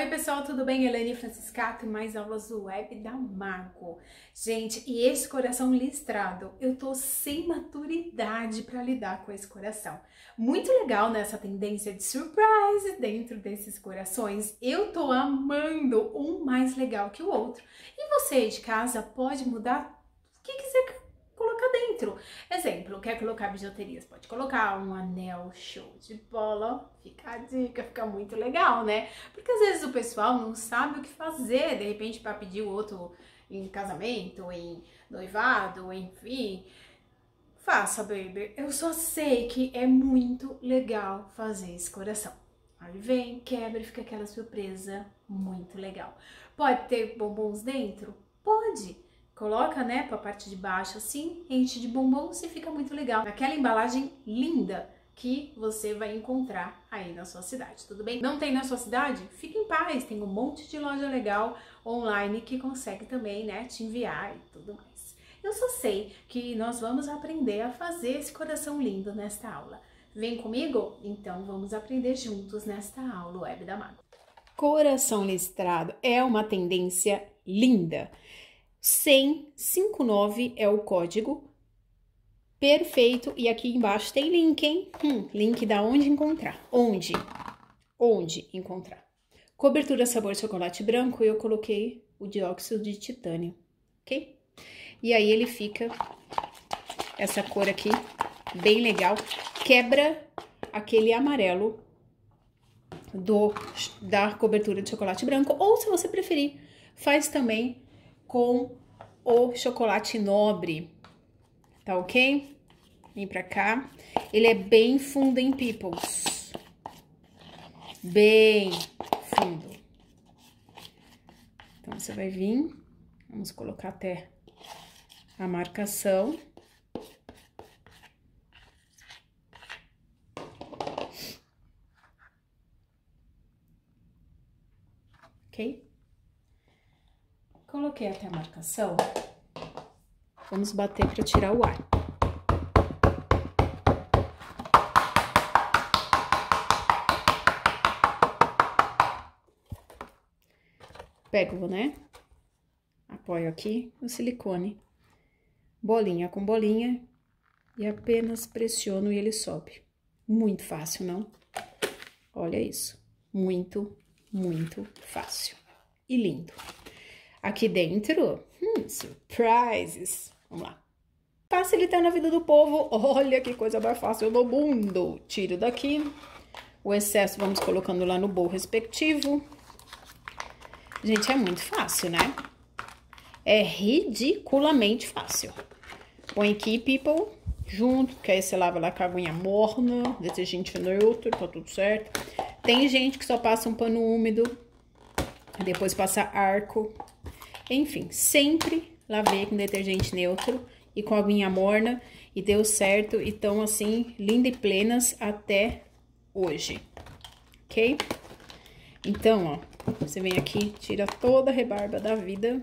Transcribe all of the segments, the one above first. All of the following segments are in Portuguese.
Oi pessoal, tudo bem? Helene Franciscato e mais aulas do Web da Marco. Gente, e esse coração listrado, eu tô sem maturidade para lidar com esse coração. Muito legal nessa né, Essa tendência de surprise dentro desses corações. Eu tô amando um mais legal que o outro. E você de casa pode mudar o que quiser dentro. Exemplo, quer colocar bijuterias? Pode colocar um anel show de bola, fica a dica, fica muito legal, né? Porque às vezes o pessoal não sabe o que fazer, de repente para pedir o outro em casamento, em noivado, enfim. Faça, baby. Eu só sei que é muito legal fazer esse coração. Aí vem, quebra e fica aquela surpresa muito legal. Pode ter bombons dentro? Pode! Coloca, né, para a parte de baixo assim, enche de bombons e fica muito legal. Aquela embalagem linda que você vai encontrar aí na sua cidade, tudo bem? Não tem na sua cidade? Fique em paz, tem um monte de loja legal online que consegue também, né, te enviar e tudo mais. Eu só sei que nós vamos aprender a fazer esse coração lindo nesta aula. Vem comigo? Então vamos aprender juntos nesta aula Web da Mago. Coração listrado é uma tendência linda. 10059 é o código. Perfeito. E aqui embaixo tem link, hein? Hum, link da onde encontrar. Onde? Onde encontrar. Cobertura sabor chocolate branco, eu coloquei o dióxido de titânio, ok? E aí ele fica essa cor aqui, bem legal. Quebra aquele amarelo do, da cobertura de chocolate branco, ou se você preferir, faz também com o chocolate nobre, tá ok? Vem pra cá. Ele é bem fundo em Peoples. Bem fundo. Então, você vai vir, vamos colocar até a marcação. coloquei até a marcação, vamos bater para tirar o ar. Pego, né? Apoio aqui o silicone, bolinha com bolinha, e apenas pressiono e ele sobe. Muito fácil, não? Olha isso, muito, muito fácil e lindo. Aqui dentro, hum, surprises. Vamos lá. Facilitando a vida do povo. Olha que coisa mais fácil do mundo. Tiro daqui. O excesso vamos colocando lá no bowl respectivo. Gente, é muito fácil, né? É ridiculamente fácil. Põe aqui, people, junto, que aí você lava lá com aguinha morna, detergente neutro, tá tudo certo. Tem gente que só passa um pano úmido, depois passa arco, enfim, sempre lavei com detergente neutro e com aguinha morna e deu certo. E estão assim, lindas e plenas até hoje, ok? Então, ó, você vem aqui, tira toda a rebarba da vida.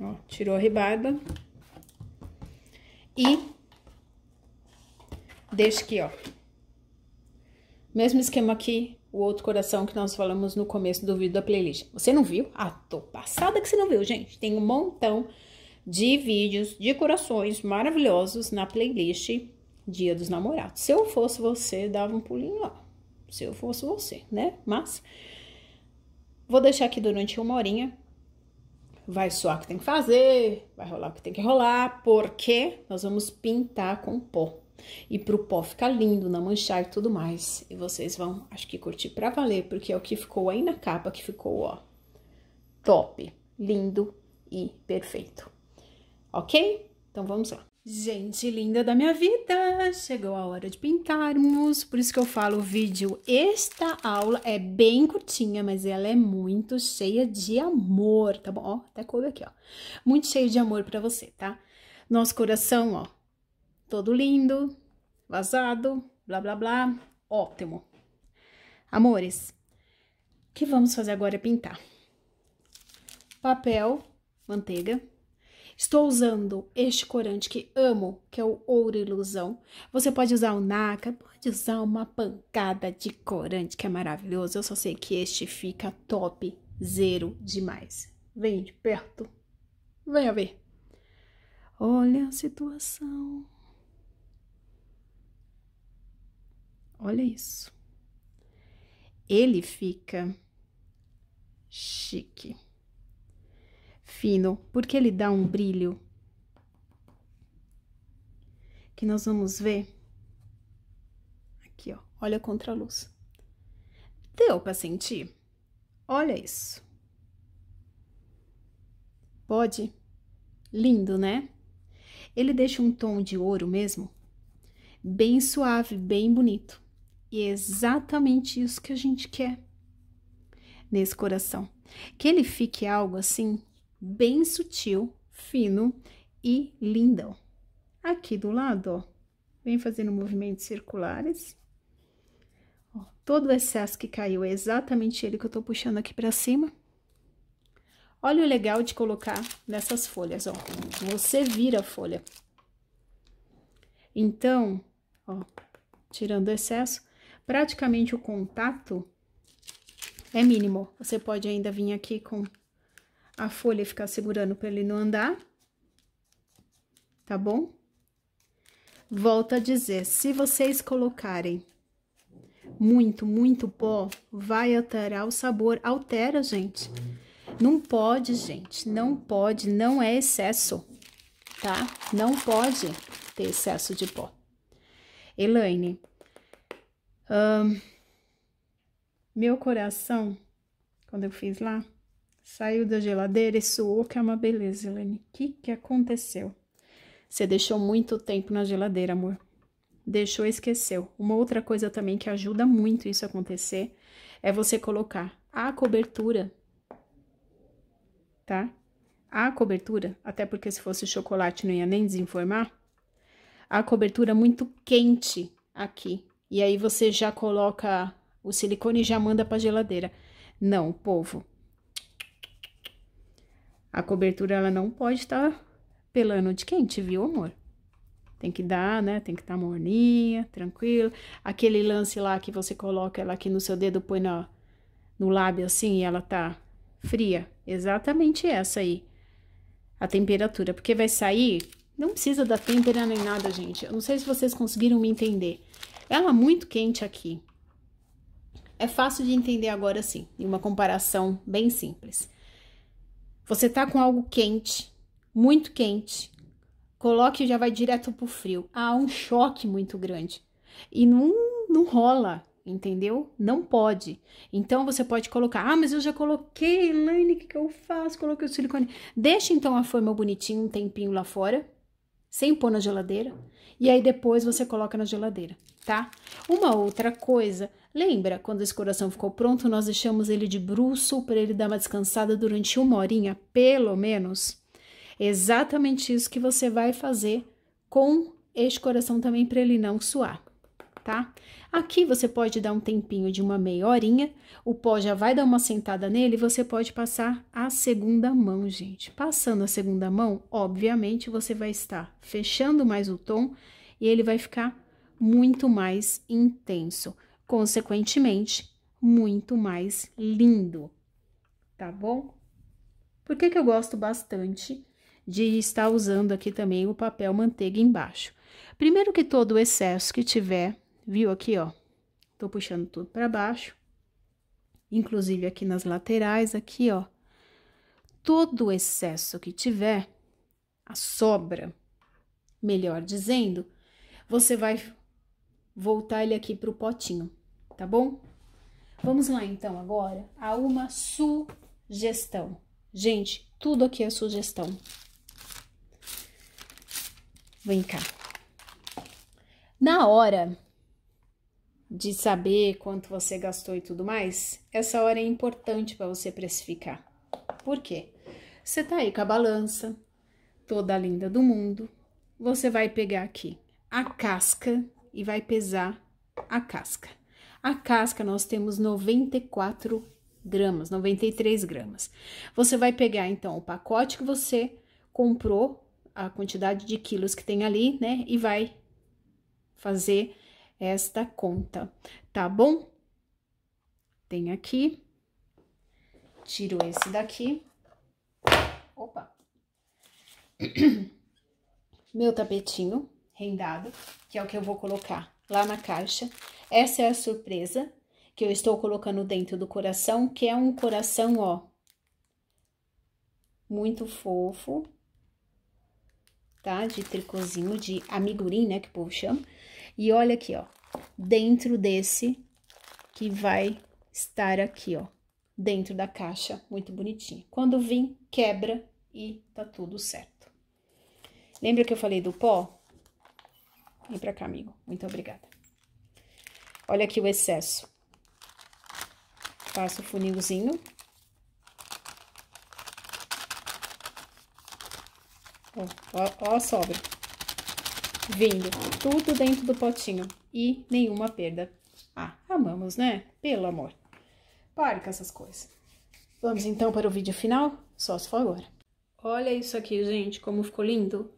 Ó, tirou a rebarba. E deixa aqui, ó. Mesmo esquema aqui, o outro coração que nós falamos no começo do vídeo da playlist. Você não viu? Ah, tô passada que você não viu, gente. Tem um montão de vídeos de corações maravilhosos na playlist Dia dos Namorados. Se eu fosse você, dava um pulinho lá. Se eu fosse você, né? Mas vou deixar aqui durante uma horinha. Vai soar o que tem que fazer, vai rolar o que tem que rolar, porque nós vamos pintar com pó. E pro pó ficar lindo, não manchar e tudo mais. E vocês vão, acho que curtir pra valer, porque é o que ficou aí na capa, que ficou, ó, top, lindo e perfeito. Ok? Então, vamos lá. Gente linda da minha vida, chegou a hora de pintarmos, por isso que eu falo o vídeo, esta aula é bem curtinha, mas ela é muito cheia de amor, tá bom? Ó, até coube aqui, ó, muito cheio de amor pra você, tá? Nosso coração, ó, todo lindo, vazado, blá blá blá, ótimo. Amores, o que vamos fazer agora é pintar. Papel, manteiga. Estou usando este corante que amo, que é o Ouro Ilusão. Você pode usar o Naca, pode usar uma pancada de corante, que é maravilhoso. Eu só sei que este fica top, zero demais. Vem de perto, venha ver. Olha a situação. Olha isso. Ele fica chique. Fino, porque ele dá um brilho que nós vamos ver aqui, ó. Olha contra a luz. Deu para sentir? Olha isso. Pode? Lindo, né? Ele deixa um tom de ouro mesmo, bem suave, bem bonito. E é exatamente isso que a gente quer nesse coração. Que ele fique algo assim, bem sutil, fino e lindão. Aqui do lado, ó, vem fazendo movimentos circulares. Ó, todo o excesso que caiu é exatamente ele que eu tô puxando aqui pra cima. Olha o legal de colocar nessas folhas, ó. Você vira a folha. Então, ó, tirando o excesso, praticamente o contato é mínimo. Você pode ainda vir aqui com a folha e ficar segurando para ele não andar, tá bom? Volto a dizer, se vocês colocarem muito, muito pó, vai alterar o sabor. Altera, gente. Não pode, gente. Não pode. Não é excesso, tá? Não pode ter excesso de pó. Elaine, meu coração, quando eu fiz lá, saiu da geladeira e suou, que é uma beleza, Helene. O que, que aconteceu? Você deixou muito tempo na geladeira, amor. Deixou, esqueceu. Uma outra coisa também que ajuda muito isso acontecer é você colocar a cobertura, tá? A cobertura, até porque se fosse chocolate não ia nem desenformar. A cobertura muito quente aqui, e aí você já coloca o silicone e já manda para geladeira. Não, povo. A cobertura ela não pode estar tá pelando de quente, viu, amor? Tem que dar, né? Tem que estar tá morninha, tranquilo. Aquele lance lá que você coloca ela aqui no seu dedo, põe na, no lábio assim e ela tá fria. Exatamente essa aí. A temperatura, porque vai sair, não precisa da têmpera nem nada, gente. Eu não sei se vocês conseguiram me entender. Ela é muito quente aqui. É fácil de entender agora sim, em uma comparação bem simples. Você tá com algo quente, muito quente, coloque e já vai direto pro frio. Há ah, um choque muito grande. E não, não rola, entendeu? Não pode. Então você pode colocar, ah, mas eu já coloquei, Elaine, o que, que eu faço? Coloquei o silicone. Deixa então a forma bonitinha um tempinho lá fora, sem pôr na geladeira, e aí depois você coloca na geladeira tá? Uma outra coisa, lembra quando esse coração ficou pronto, nós deixamos ele de bruxo para ele dar uma descansada durante uma horinha, pelo menos? Exatamente isso que você vai fazer com este coração também para ele não suar, tá? Aqui você pode dar um tempinho de uma meia horinha, o pó já vai dar uma sentada nele, você pode passar a segunda mão, gente. Passando a segunda mão, obviamente, você vai estar fechando mais o tom e ele vai ficar muito mais intenso, consequentemente, muito mais lindo, tá bom? Por que, que eu gosto bastante de estar usando aqui também o papel manteiga embaixo? Primeiro que todo o excesso que tiver, viu aqui, ó, tô puxando tudo para baixo, inclusive aqui nas laterais, aqui, ó, todo o excesso que tiver, a sobra, melhor dizendo, você vai voltar ele aqui pro potinho, tá bom? Vamos lá, então, agora, a uma sugestão. Gente, tudo aqui é sugestão. Vem cá. Na hora de saber quanto você gastou e tudo mais, essa hora é importante para você precificar. Por quê? Você tá aí com a balança, toda linda do mundo. Você vai pegar aqui a casca e vai pesar a casca. A casca nós temos 94 gramas, 93 gramas. Você vai pegar então o pacote que você comprou, a quantidade de quilos que tem ali, né? E vai fazer esta conta, tá bom? Tem aqui, tiro esse daqui. Opa! Meu tapetinho rendado, que é o que eu vou colocar lá na caixa. Essa é a surpresa que eu estou colocando dentro do coração, que é um coração, ó, muito fofo, tá? De tricôzinho, de amigurim, né, que o povo chama. E olha aqui, ó, dentro desse que vai estar aqui, ó, dentro da caixa, muito bonitinho. Quando vim, quebra e tá tudo certo. Lembra que eu falei do pó? Vem pra cá, amigo. Muito obrigada. Olha aqui o excesso. Faço o funilzinho. Ó, ó, ó a sobra. Vindo tudo dentro do potinho e nenhuma perda. Ah, amamos, né? Pelo amor. Pare com essas coisas. Vamos então para o vídeo final? Só se for agora. Olha isso aqui, gente, como ficou lindo.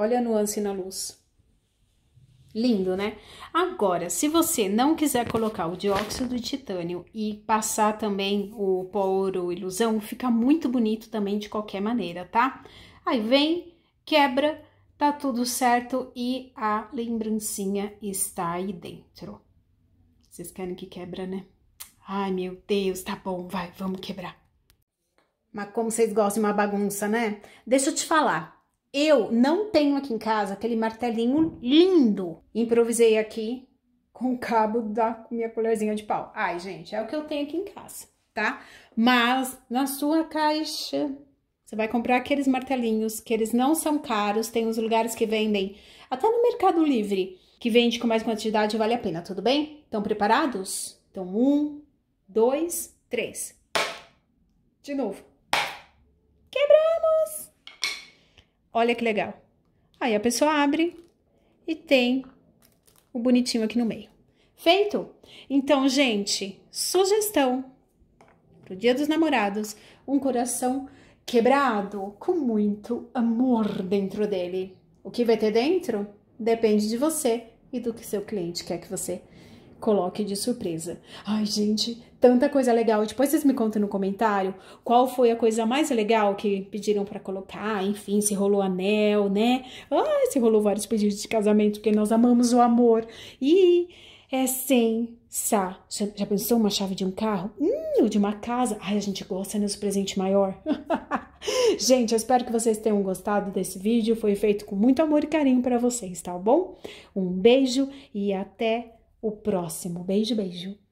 Olha a nuance na luz. Lindo, né? Agora, se você não quiser colocar o dióxido de titânio e passar também o pó ouro ilusão, fica muito bonito também de qualquer maneira, tá? Aí vem, quebra, tá tudo certo e a lembrancinha está aí dentro. Vocês querem que quebra, né? Ai, meu Deus, tá bom, vai, vamos quebrar. Mas como vocês gostam de uma bagunça, né? Deixa eu te falar. Eu não tenho aqui em casa aquele martelinho lindo. Improvisei aqui com o cabo da minha colherzinha de pau. Ai, gente, é o que eu tenho aqui em casa, tá? Mas na sua caixa você vai comprar aqueles martelinhos que eles não são caros, tem uns lugares que vendem, até no Mercado Livre, que vende com mais quantidade vale a pena, tudo bem? Estão preparados? Então, um, dois, três. De novo. Olha que legal. Aí a pessoa abre e tem o bonitinho aqui no meio. Feito? Então, gente, sugestão pro Dia dos Namorados, um coração quebrado com muito amor dentro dele. O que vai ter dentro depende de você e do que seu cliente quer que você coloque de surpresa. Ai, gente, tanta coisa legal. Depois vocês me contam no comentário qual foi a coisa mais legal que pediram para colocar, enfim, se rolou anel, né? Ah, se rolou vários pedidos de casamento, porque nós amamos o amor. E é sensacional. Já, já pensou uma chave de um carro? Hum, ou de uma casa? Ai, a gente gosta, né? presente maior. gente, eu espero que vocês tenham gostado desse vídeo. Foi feito com muito amor e carinho para vocês, tá bom? Um beijo e até o próximo. Beijo, beijo.